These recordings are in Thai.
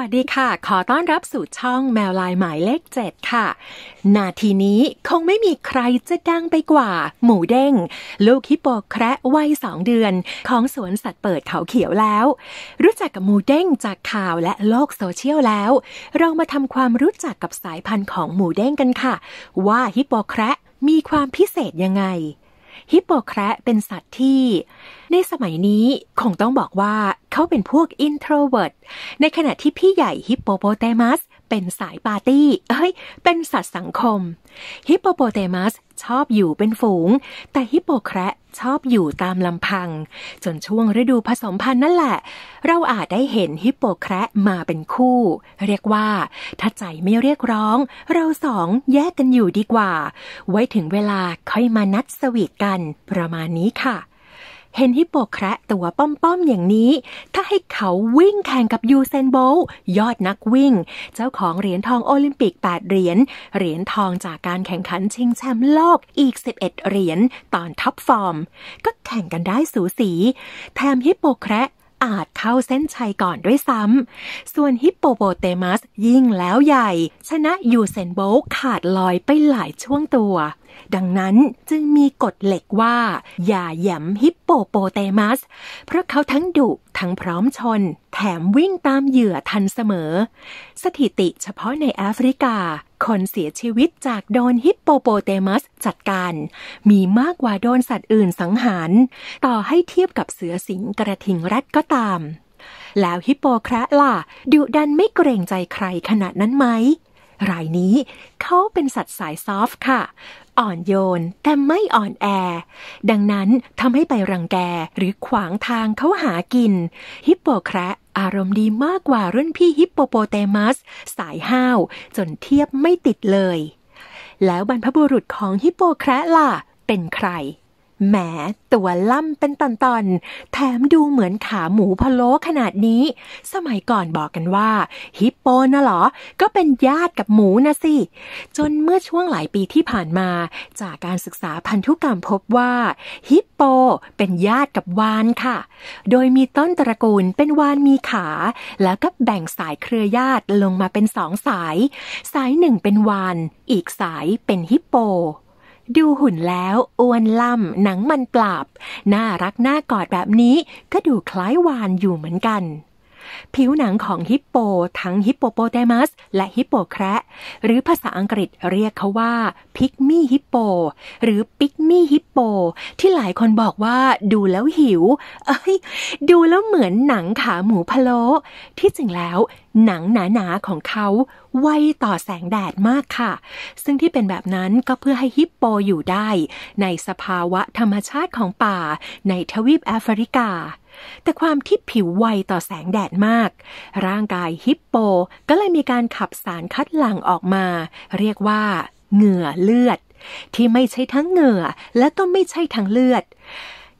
วัสดีค่ะ ขอต้อนรับสู่ช่องแมวลายหมายเลขเจ็ดค่ะ นาทีนี้คงไม่มีใครจะดังไปกว่า หมูเด้งลูกฮิปโปแคระวัยสองเดือนของสวนสัตว์เปิดเขาเขียวแล้ว รู้จักกับหมูเด้งจากข่าวและโลกโซเชียลแล้วเรามาทำความรู้จักกับสายพันธุ์ของหมูเด้งกันค่ะ ว่าฮิปโปแคระมีความพิเศษยังไง ฮิปโปแคระเป็นสัตว์ที่ในสมัยนี้คงต้องบอกว่าเขาเป็นพวกอินโทรเวิร์ต ในขณะที่พี่ใหญ่ฮิปโปโปเตมัสเป็นสายปาร์ตี้ เอ้ย เป็นสัตว์สังคม ฮิปโปโปเตมัสชอบอยู่เป็นฝูง แต่ฮิปโปแคระชอบอยู่ตามลำพัง จนช่วงฤดูผสมพันธุ์นั่นแหละ เราอาจได้เห็นฮิปโปแคระมาเป็นคู่ เรียกว่า ถ้าใจไม่เรียกร้อง เราสองแยกกันอยู่ดีกว่า ไว้ถึงเวลาค่อยมานัดสวีทกัน ประมาณนี้ค่ะเห็นฮิปโปแคระตัวป้อมๆอย่างนี้ ถ้าให้เขาวิ่งแข่งกับยูเซนโบลยอดนักวิ่ง เจ้าของเหรียญทองโอลิมปิก 8 เหรียญ เหรียญทองจากการแข่งขันชิงแชมป์โลกอีก 11 เหรียญตอนท็อปฟอร์ม ก็แข่งกันได้สูสีแถมฮิปโปแคระอาจเข้าเส้นชัยก่อนด้วยซ้ำ ส่วนฮิปโปโปเตมัสยิ่งแล้วใหญ่ ชนะยูเซนโบขาดลอยไปหลายช่วงตัว ดังนั้นจึงมีกฎเหล็กว่า อย่าหย่ำฮิปโปโปเตมัส เพราะเขาทั้งดุทั้งพร้อมชน แถมวิ่งตามเหยื่อทันเสมอ สถิติเฉพาะในแอฟริกาคนเสียชีวิตจากโดนฮิปโปโปเตมัสจัดการ มีมากกว่าโดนสัตว์อื่นสังหาร ต่อให้เทียบกับเสือสิงกระทิงรัดก็ตาม แล้วฮิปโปแคระล่ะดุดันไม่เกรงใจใครขนาดนั้นไหมรายนี้เขาเป็นสัตว์สายซอฟค่ะ อ่อนโยนแต่ไม่อ่อนแอ ดังนั้นทำให้ไปรังแกหรือขวางทางเขาหากิน ฮิปโปแคระอารมณ์ดีมากกว่ารุ่นพี่ฮิปโปโปเตมัส สายห้าว จนเทียบไม่ติดเลย แล้วบรรพบุรุษของฮิปโปแคระล่ะ เป็นใครแหมตัวล่ำเป็นตอนๆ แถมดูเหมือนขาหมูพะโล้ขนาดนี้ สมัยก่อนบอกกันว่า ฮิปโปน่ะหรอ ก็เป็นญาติกับหมูนะสิ จนเมื่อช่วงหลายปีที่ผ่านมาจากการศึกษาพันธุกรรมพบว่า ฮิปโป เป็นญาติกับวานค่ะ โดยมีต้นตระกูลเป็นวานมีขา แล้วก็แบ่งสายเครือญาติลงมาเป็นสองสาย สายหนึ่งเป็นวาน อีกสายเป็นฮิปโปดูหุ่นแล้วอ้วนล่ำหนังมันปราบน่ารักน่ากอดแบบนี้ก็ดูคล้ายวานอยู่เหมือนกันผิวหนังของฮิปโปทั้งฮิปโปโปเตมัส และฮิปโปแคระหรือภาษาอังกฤษเรียกเขาว่าพิกมี่ฮิปโปหรือปิกมี่ฮิปโปที่หลายคนบอกว่าดูแล้วหิว เอ้ยดูแล้วเหมือนหนังขาหมูพะโล ที่จริงแล้ว หนังหนาๆของเขาไวต่อแสงแดดมากค่ะ ซึ่งที่เป็นแบบนั้นก็เพื่อให้ฮิปโปอยู่ได้ ในสภาวะธรรมชาติของป่า ในทวีปแอฟริกาแต่ความที่ผิวไวต่อแสงแดดมาก ร่างกายฮิปโปก็เลยมีการขับสารคัดหลั่งออกมา เรียกว่าเหงื่อเลือด ที่ไม่ใช่ทั้งเหงื่อ และก็ไม่ใช่ทั้งเลือด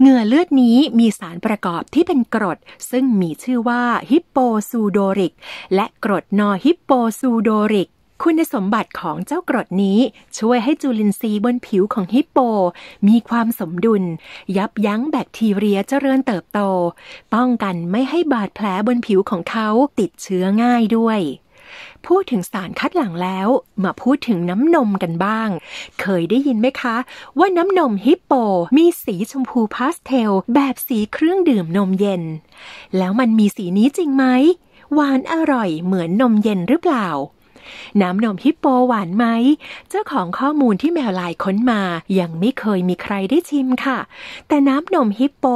เหงื่อเลือดนี้มีสารประกอบที่เป็นกรด ซึ่งมีชื่อว่าฮิปโปซูโดริกและกรดนอฮิปโปซูโดริกคุณสมบัติของเจ้ากรดนี้ช่วยให้จุลินทรีย์บนผิวของฮิปโปมีความสมดุล ยับยั้งแบคทีเรียเจริญเติบโต ป้องกันไม่ให้บาดแผลบนผิวของเขาติดเชื้อง่ายด้วย พูดถึงสารคัดหลั่งแล้ว มาพูดถึงน้ำนมกันบ้าง เคยได้ยินไหมคะ ว่าน้ำนมฮิปโปมีสีชมพูพาสเทล แบบสีเครื่องดื่มนมเย็น แล้วมันมีสีนี้จริงไหมหวานอร่อย เหมือนนมเย็นหรือเปล่าน้ำนมฮิปโปหวานไหม เจ้าของข้อมูลที่แมวลายค้นมายังไม่เคยมีใครได้ชิมค่ะ แต่น้ำนมฮิปโป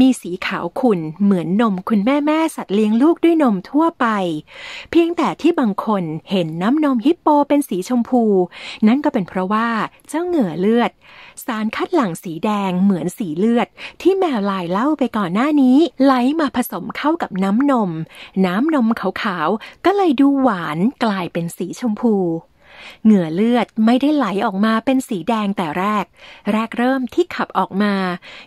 มีสีขาวขุ่น เหมือนนมคุณแม่แม่สัตว์เลี้ยงลูกด้วยนมทั่วไป เพียงแต่ที่บางคนเห็นน้ำนมฮิปโปเป็นสีชมพู นั่นก็เป็นเพราะว่าเจ้าเหงื่อเลือด สารคัดหลั่งสีแดงเหมือนสีเลือด ที่แมวลายเล่าไปก่อนหน้านี้ไหลมาผสมเข้ากับน้ำนม น้ำนมขาวๆก็เลยดูหวานกลายเป็นสีชมพู เหงื่อเลือดไม่ได้ไหลออกมาเป็นสีแดงแต่แรก แรกเริ่มที่ขับออกมา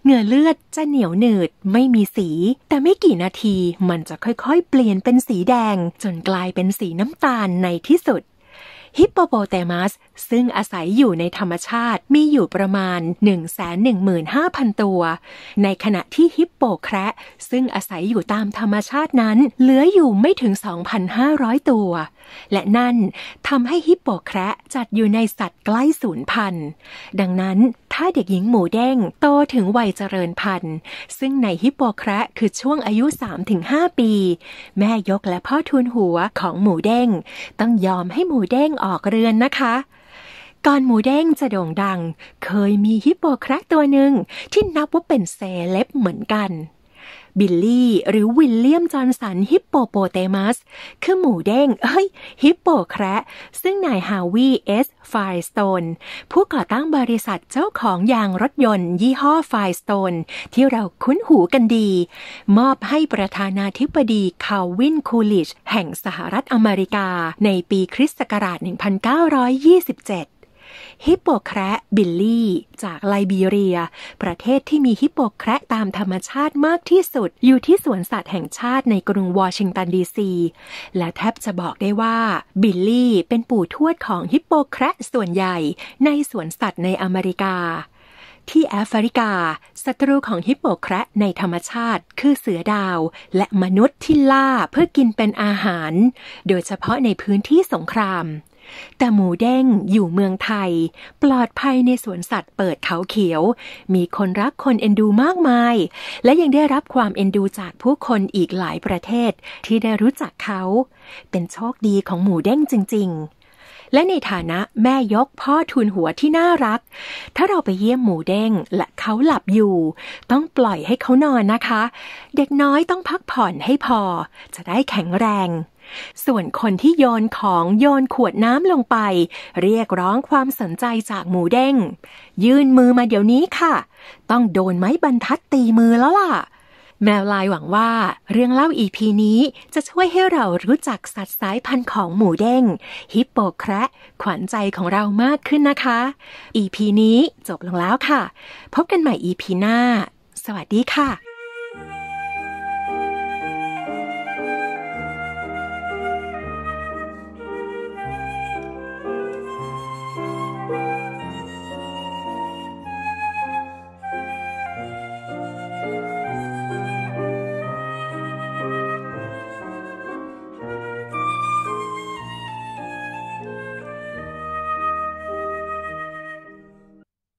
เหงื่อเลือดจะเหนียวหนืด ไม่มีสี แต่ไม่กี่นาทีมันจะค่อยๆเปลี่ยนเป็นสีแดงจนกลายเป็นสีน้ำตาลในที่สุดฮิปโปโปเตมัสซึ่งอาศัยอยู่ในธรรมชาติ มีอยู่ประมาณ 115,000 ตัว ในขณะที่ฮิปโปแคระซึ่งอาศัยอยู่ตามธรรมชาตินั้นเหลืออยู่ไม่ถึง 2,500 ตัว และนั่นทำให้ฮิปโปแคระจัดอยู่ในสัตว์ใกล้สูญพันธุ์ดังนั้นถ้าเด็กหญิงหมูแดงโตถึงวัยเจริญพันธุ์ซึ่งในฮิปโปแคระคือช่วงอายุ 3-5 ปี แม่ยกและพ่อทูนหัวของหมูแดงต้องยอมให้หมูแดงออกเรือนนะคะ ก่อนหมูเด้งจะโด่งดัง เคยมีฮิปโปแครกตัวหนึ่งที่นับว่าเป็นเซเล็บเหมือนกันบิลลี่ หรือวิลเลียมจอห์นสัน ฮิปโปโปเตมัส คือหมูเด้งเอ้ย ฮิปโปแคระซึ่งนายฮาวีเอสฟายสโตนผู้ก่อตั้งบริษัทเจ้าของยางรถยนต์ยี่ห้อฟายสโตนที่เราคุ้นหูกันดี มอบให้ประธานาธิบดีคาวินคูลิชแห่งสหรัฐอเมริกา ในปีคริสต์ศักราช 1927ฮิปโปแคระบิลลี่จากไลบีเรีย ประเทศที่มีฮิปโปแคระตามธรรมชาติมากที่สุดอยู่ที่สวนสัตว์แห่งชาติในกรุงวอชิงตันดีซีและแทบจะบอกได้ว่า บิลลี่เป็นปู่ทวดของฮิปโปแคระส่วนใหญ่ในสวนสัตว์ในอเมริกา ที่แอฟริกาศัตรูของฮิปโปแคระในธรรมชาติคือเสือดาว และมนุษย์ที่ล่าเพื่อกินเป็นอาหาร โดยเฉพาะในพื้นที่สงครามแต่หมูเด้งอยู่เมืองไทย ปลอดภัยในสวนสัตว์เปิดเขาเขียว มีคนรักคนเอ็นดูมากมาย และยังได้รับความเอ็นดูจากผู้คนอีกหลายประเทศที่ได้รู้จักเขา เป็นโชคดีของหมูเด้งจริงๆ และในฐานะแม่ยกพ่อทุนหัวที่น่ารัก ถ้าเราไปเยี่ยมหมูเด้งและเขาหลับอยู่ ต้องปล่อยให้เขานอนนะคะ เด็กน้อยต้องพักผ่อนให้พอจะได้แข็งแรงส่วนคนที่โยนของโยนขวดน้ำลงไป เรียกร้องความสนใจจากหมูเด้งยื่นมือมาเดี๋ยวนี้ค่ะ ต้องโดนไม้บรรทัดตีมือแล้วล่ะ แมวลายหวังว่าเรื่องเล่าอีพีนี้จะช่วยให้เรารู้จักสัตว์สายพันธุ์ของหมูเด้งฮิปโปแคระขวัญใจของเรามากขึ้นนะคะอีพีนี้จบลงแล้วค่ะ พบกันใหม่อีพีหน้า สวัสดีค่ะ